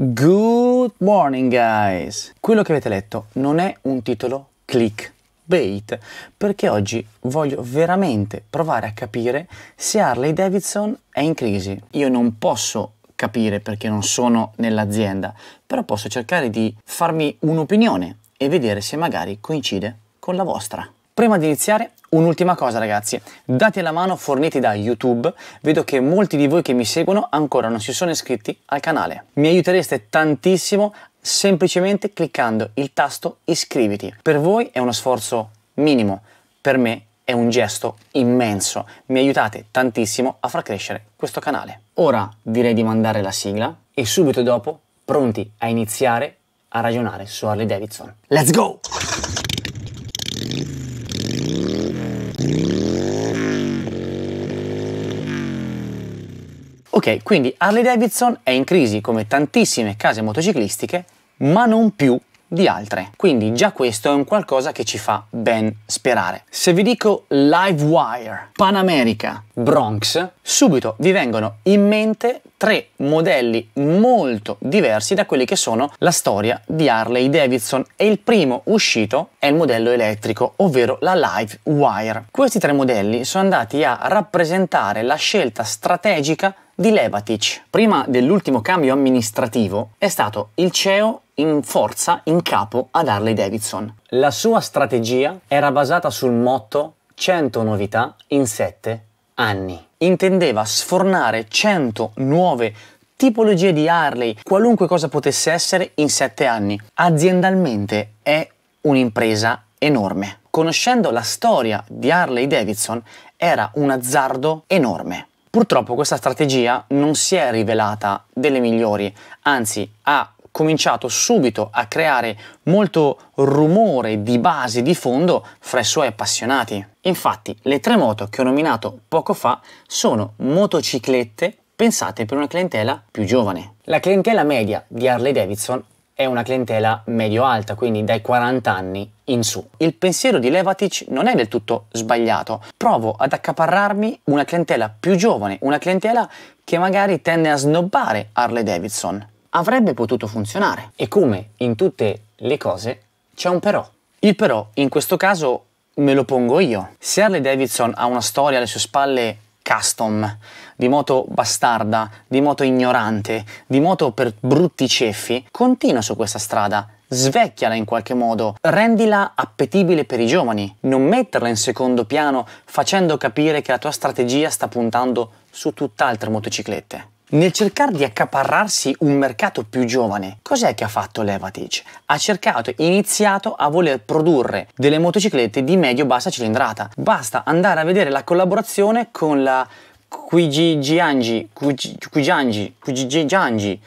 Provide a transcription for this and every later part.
Good morning guys! Quello che avete letto non è un titolo clickbait perché oggi voglio veramente provare a capire se Harley Davidson è in crisi. Io non posso capire perché non sono nell'azienda, però posso cercare di farmi un'opinione e vedere se magari coincide con la vostra. Prima di iniziare, un'ultima cosa ragazzi, date la mano forniti da YouTube, vedo che molti di voi che mi seguono ancora non si sono iscritti al canale. Mi aiutereste tantissimo semplicemente cliccando il tasto iscriviti. Per voi è uno sforzo minimo, per me è un gesto immenso. Mi aiutate tantissimo a far crescere questo canale. Ora direi di mandare la sigla e subito dopo pronti a iniziare a ragionare su Harley Davidson. Let's go! Ok, quindi Harley Davidson è in crisi come tantissime case motociclistiche, ma non più di altre. Quindi già questo è un qualcosa che ci fa ben sperare. Se vi dico Livewire, America, Bronx, subito vi vengono in mente tre modelli molto diversi da quelli che sono la storia di Harley Davidson e il primo uscito è il modello elettrico, ovvero la Livewire. Questi tre modelli sono andati a rappresentare la scelta strategica di Levatic, prima dell'ultimo cambio amministrativo, è stato il CEO in forza in capo ad Harley Davidson. La sua strategia era basata sul motto 100 novità in 7 anni. Intendeva sfornare 100 nuove tipologie di Harley, qualunque cosa potesse essere, in 7 anni. Aziendalmente è un'impresa enorme. Conoscendo la storia di Harley Davidson era un azzardo enorme. Purtroppo questa strategia non si è rivelata delle migliori, anzi ha cominciato subito a creare molto rumore di base di fondo fra i suoi appassionati. Infatti le tre moto che ho nominato poco fa sono motociclette pensate per una clientela più giovane. La clientela media di Harley Davidson è una clientela medio-alta, quindi dai 40 anni in su. Il pensiero di Levatic non è del tutto sbagliato. Provo ad accaparrarmi una clientela più giovane, una clientela che magari tende a snobbare Harley Davidson. Avrebbe potuto funzionare. E come in tutte le cose c'è un però. Il però in questo caso me lo pongo io. Se Harley Davidson ha una storia alle sue spalle custom, di moto bastarda, di moto ignorante, di moto per brutti ceffi, continua su questa strada Svecchiala in qualche modo, rendila appetibile per i giovani, non metterla in secondo piano facendo capire che la tua strategia sta puntando su tutt'altre motociclette. Nel cercare di accaparrarsi un mercato più giovane, cos'è che ha fatto Levatic? Ha cercato e iniziato a voler produrre delle motociclette di medio-bassa cilindrata. Basta andare a vedere la collaborazione con la Quigigiangi, Quigigiangi, Quigigiangi,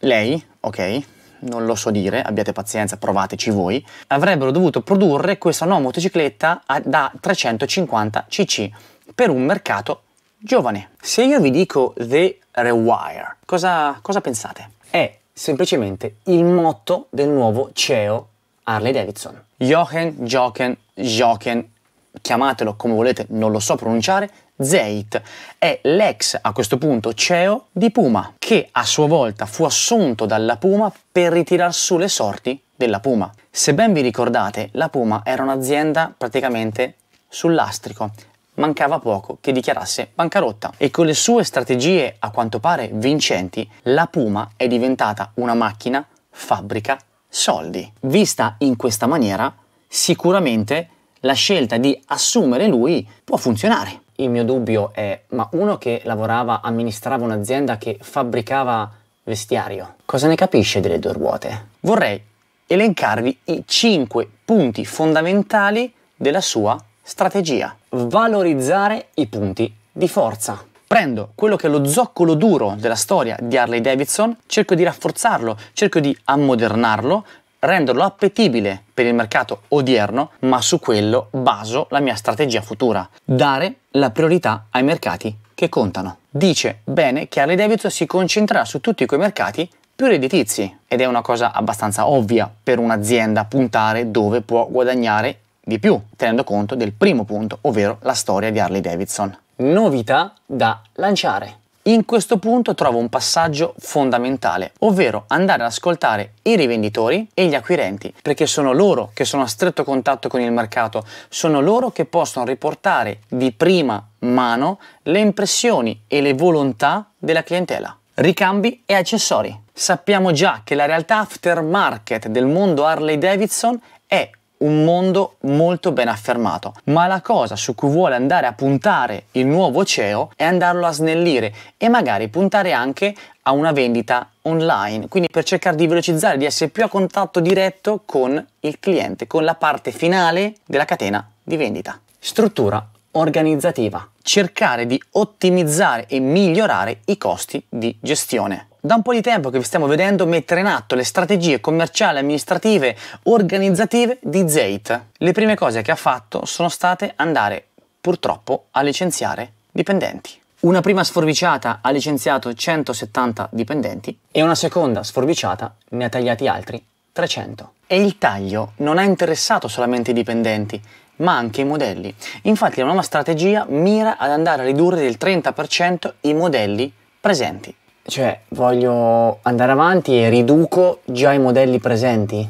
lei, ok, non lo so dire, abbiate pazienza, provateci voi, avrebbero dovuto produrre questa nuova motocicletta da 350 cc per un mercato giovane. Se io vi dico The Rewire, cosa, cosa pensate? È semplicemente il motto del nuovo CEO Harley Davidson. Jochen, Jochen, Jochen, chiamatelo come volete, non lo so pronunciare, Zeit è l'ex a questo punto CEO di Puma, che a sua volta fu assunto dalla Puma per ritirar su le sorti della Puma. Se ben vi ricordate, la Puma era un'azienda praticamente sull'astrico. mancava poco che dichiarasse bancarotta. E con le sue strategie a quanto pare vincenti, la Puma è diventata una macchina, fabbrica, soldi. Vista in questa maniera, sicuramente la scelta di assumere lui può funzionare il mio dubbio è, ma uno che lavorava, amministrava un'azienda che fabbricava vestiario, cosa ne capisce delle due ruote? Vorrei elencarvi i cinque punti fondamentali della sua strategia. Valorizzare i punti di forza. Prendo quello che è lo zoccolo duro della storia di Harley Davidson, cerco di rafforzarlo, cerco di ammodernarlo, renderlo appetibile per il mercato odierno, ma su quello baso la mia strategia futura. Dare la priorità ai mercati che contano. Dice bene che Harley Davidson si concentrerà su tutti quei mercati più redditizi ed è una cosa abbastanza ovvia per un'azienda puntare dove può guadagnare di più, tenendo conto del primo punto, ovvero la storia di Harley Davidson. Novità da lanciare. In questo punto trovo un passaggio fondamentale, ovvero andare ad ascoltare i rivenditori e gli acquirenti, perché sono loro che sono a stretto contatto con il mercato, sono loro che possono riportare di prima mano le impressioni e le volontà della clientela. Ricambi e accessori. Sappiamo già che la realtà aftermarket del mondo Harley Davidson è un mondo molto ben affermato, ma la cosa su cui vuole andare a puntare il nuovo CEO è andarlo a snellire e magari puntare anche a una vendita online, quindi per cercare di velocizzare, di essere più a contatto diretto con il cliente, con la parte finale della catena di vendita. Struttura organizzativa, cercare di ottimizzare e migliorare i costi di gestione. Da un po' di tempo che vi stiamo vedendo mettere in atto le strategie commerciali, amministrative, organizzative di Zeit. Le prime cose che ha fatto sono state andare purtroppo a licenziare dipendenti. Una prima sforbiciata ha licenziato 170 dipendenti e una seconda sforbiciata ne ha tagliati altri 300. E il taglio non ha interessato solamente i dipendenti, ma anche i modelli. Infatti la nuova strategia mira ad andare a ridurre del 30% i modelli presenti cioè, voglio andare avanti e riduco già i modelli presenti?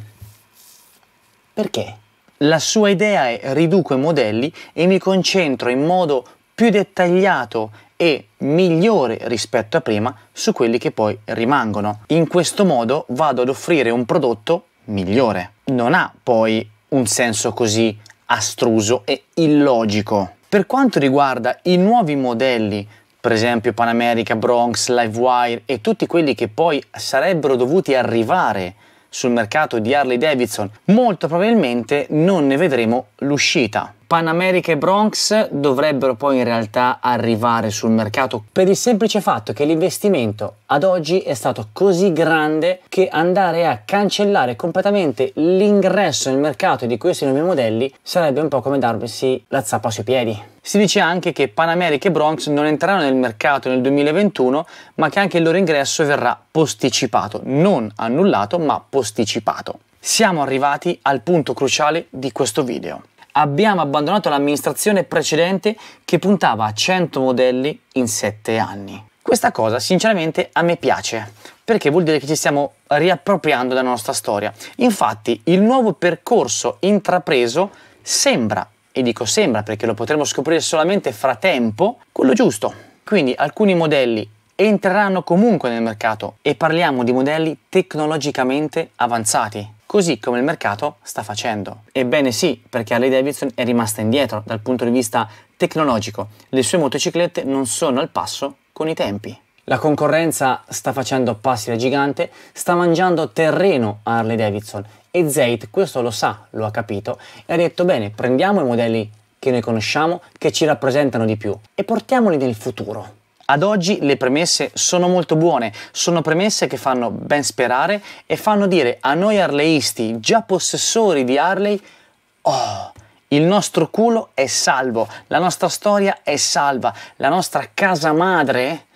Perché? La sua idea è riduco i modelli e mi concentro in modo più dettagliato e migliore rispetto a prima su quelli che poi rimangono. In questo modo vado ad offrire un prodotto migliore. Non ha poi un senso così astruso e illogico. Per quanto riguarda i nuovi modelli per esempio Panamerica, Bronx, Livewire e tutti quelli che poi sarebbero dovuti arrivare sul mercato di Harley Davidson, molto probabilmente non ne vedremo l'uscita. Panamerica e Bronx dovrebbero poi in realtà arrivare sul mercato per il semplice fatto che l'investimento ad oggi è stato così grande che andare a cancellare completamente l'ingresso nel mercato di questi nuovi modelli sarebbe un po' come darsi la zappa sui piedi. Si dice anche che Panamerica e Bronx non entreranno nel mercato nel 2021, ma che anche il loro ingresso verrà posticipato, non annullato, ma posticipato. Siamo arrivati al punto cruciale di questo video abbiamo abbandonato l'amministrazione precedente che puntava a 100 modelli in 7 anni. Questa cosa sinceramente a me piace, perché vuol dire che ci stiamo riappropriando della nostra storia. Infatti il nuovo percorso intrapreso sembra, e dico sembra perché lo potremo scoprire solamente fra tempo, quello giusto. Quindi alcuni modelli entreranno comunque nel mercato e parliamo di modelli tecnologicamente avanzati, così come il mercato sta facendo. Ebbene sì, perché Harley Davidson è rimasta indietro dal punto di vista tecnologico, le sue motociclette non sono al passo con i tempi. La concorrenza sta facendo passi da gigante, sta mangiando terreno a Harley Davidson e Zayt questo lo sa, lo ha capito e ha detto bene, prendiamo i modelli che noi conosciamo, che ci rappresentano di più e portiamoli nel futuro. Ad oggi le premesse sono molto buone, sono premesse che fanno ben sperare e fanno dire a noi arleisti, già possessori di Harley, oh, il nostro culo è salvo, la nostra storia è salva, la nostra casa madre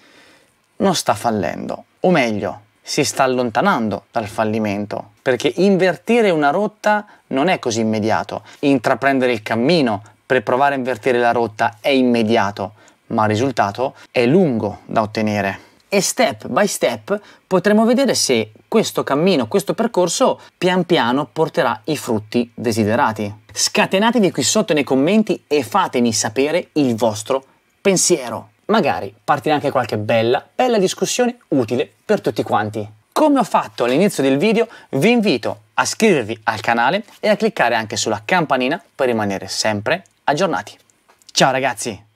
non sta fallendo, o meglio, si sta allontanando dal fallimento, perché invertire una rotta non è così immediato, intraprendere il cammino per provare a invertire la rotta è immediato ma il risultato è lungo da ottenere. E step by step potremo vedere se questo cammino, questo percorso, pian piano porterà i frutti desiderati. Scatenatevi qui sotto nei commenti e fatemi sapere il vostro pensiero. Magari partirà anche qualche bella, bella discussione utile per tutti quanti. Come ho fatto all'inizio del video, vi invito a iscrivervi al canale e a cliccare anche sulla campanina per rimanere sempre aggiornati. Ciao ragazzi!